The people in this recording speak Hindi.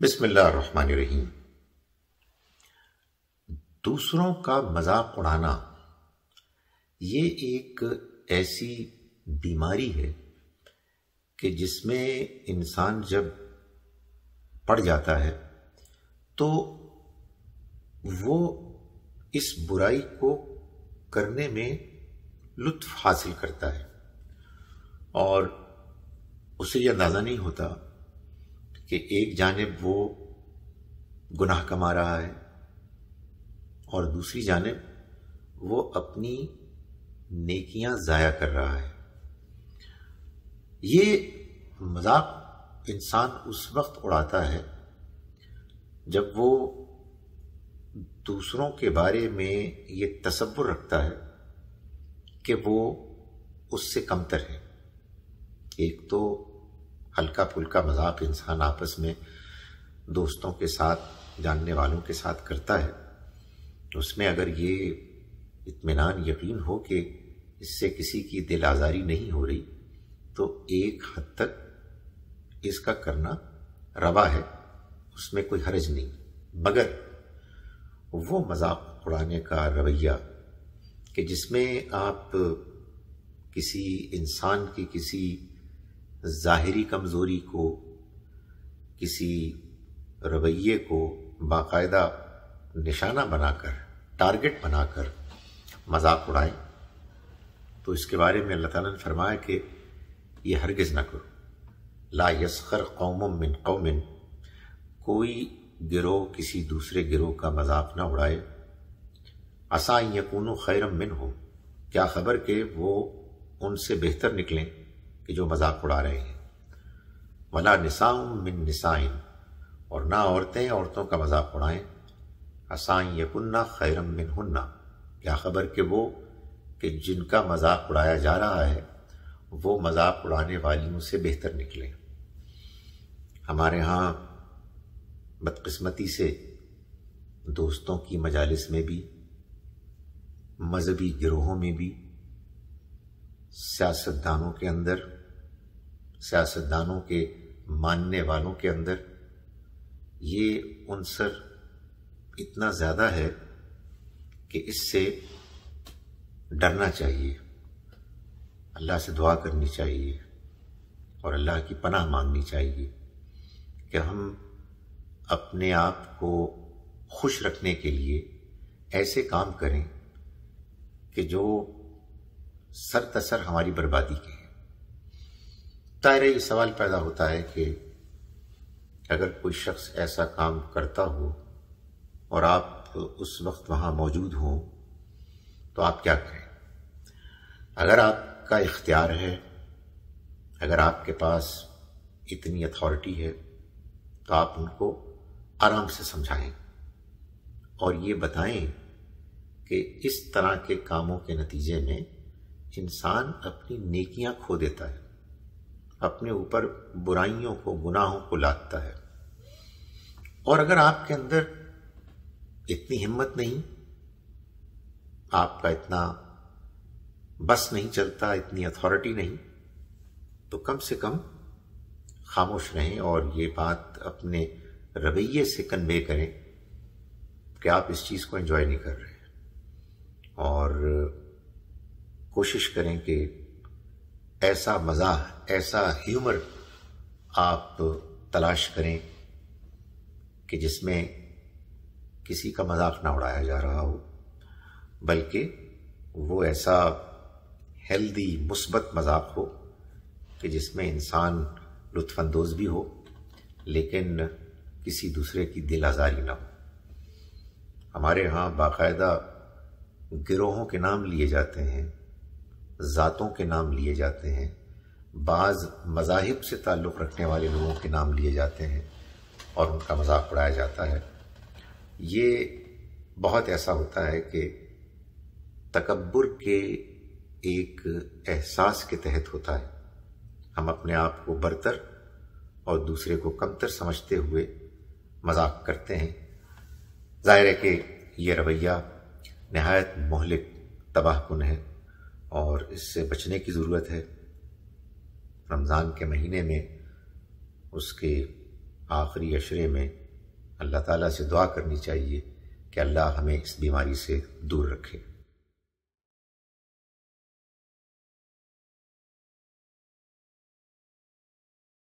बिस्मिल्लाहमानिर्रहीम दूसरों का मजाक उड़ाना ये एक ऐसी बीमारी है कि जिसमें इंसान जब पड़ जाता है तो वो इस बुराई को करने में लुत्फ हासिल करता है और उसे यह अंदाज़ा नहीं होता कि एक जानब वो गुनाह कमा रहा है और दूसरी जानब वो अपनी नेकियां ज़ाया कर रहा है ये मजाक इंसान उस वक्त उड़ाता है जब वो दूसरों के बारे में ये तस्वुर रखता है कि वो उससे कमतर है एक तो हल्का फुल्का मजाक इंसान आपस में दोस्तों के साथ जानने वालों के साथ करता है उसमें अगर ये इतमान यकीन हो कि इससे किसी की दिल आज़ारी नहीं हो रही तो एक हद तक इसका करना रवा है उसमें कोई हरज नहीं मगर वो मजाक उड़ाने का रवैया कि जिसमें आप किसी इंसान की किसी ज़ाहरी कमज़ोरी को किसी रवैये को बाकायदा निशाना बनाकर टारगेट बनाकर मजाक उड़ाएं तो इसके बारे में अल्लाह ताला ने फरमाया कि ये हरगिज़ ना करो ला यसखर कौम मिन कौमिन कोई गिरोह किसी दूसरे गिरोह का मजाक ना उड़ाए असा यकून खैरम मिन हो क्या खबर के वो उनसे बेहतर निकलें कि जो मजाक उड़ा रहे हैं वला निसाउम मिन निसाइन और ना औरतें औरतों का मजाक उड़ाएं असाई यकुन्ना खैरम मिन हन्ना क्या खबर कि वो कि जिनका मजाक उड़ाया जा रहा है वो मजाक उड़ाने वालियों से बेहतर निकलें हमारे यहाँ बदकस्मती से दोस्तों की मजालस में भी मजहबी गिरोहों में भी सियासतदानों के अंदर सियासतदानों के मानने वालों के अंदर ये उनसर इतना ज़्यादा है कि इससे डरना चाहिए अल्लाह से दुआ करनी चाहिए और अल्लाह की पनाह मांगनी चाहिए कि हम अपने आप को खुश रखने के लिए ऐसे काम करें कि जो सर तसर हमारी बर्बादी के दायरे ये सवाल पैदा होता है कि अगर कोई शख्स ऐसा काम करता हो और आप उस वक्त वहाँ मौजूद हों तो आप क्या करें अगर आपका इख्तियार है अगर आपके पास इतनी अथॉरिटी है तो आप उनको आराम से समझाएं और ये बताएं कि इस तरह के कामों के नतीजे में इंसान अपनी नेकियां खो देता है अपने ऊपर बुराइयों को गुनाहों को लादता है और अगर आपके अंदर इतनी हिम्मत नहीं आपका इतना बस नहीं चलता इतनी अथॉरिटी नहीं तो कम से कम खामोश रहें और ये बात अपने रवैये से कन्वे करें कि आप इस चीज़ को एंजॉय नहीं कर रहे और कोशिश करें कि ऐसा मजा ऐसा ह्यूमर आप तलाश करें कि जिसमें किसी का मजाक ना उड़ाया जा रहा हो बल्कि वो ऐसा हेल्दी मुस्बत मजाक हो कि जिसमें इंसान लुत्फानंदोज भी हो लेकिन किसी दूसरे की दिल आज़ारी ना हो हमारे यहाँ बाकायदा गिरोहों के नाम लिए जाते हैं ज़ातों के नाम लिए जाते हैं बाज़ मज़ाहिब से ताल्लुक़ रखने वाले लोगों के नाम लिए जाते हैं और उनका मजाक उड़ाया जाता है ये बहुत ऐसा होता है कि तकबर के एक एहसास के तहत होता है हम अपने आप को बरतर और दूसरे को कमतर समझते हुए मजाक करते हैं ज़ाहिर है कि यह रवैया नहायत मोहलिक तबाहकुन है और इससे बचने की ज़रूरत है रमज़ान के महीने में उसके आखिरी अशरे में अल्लाह ताला से दुआ करनी चाहिए कि अल्लाह हमें इस बीमारी से दूर रखे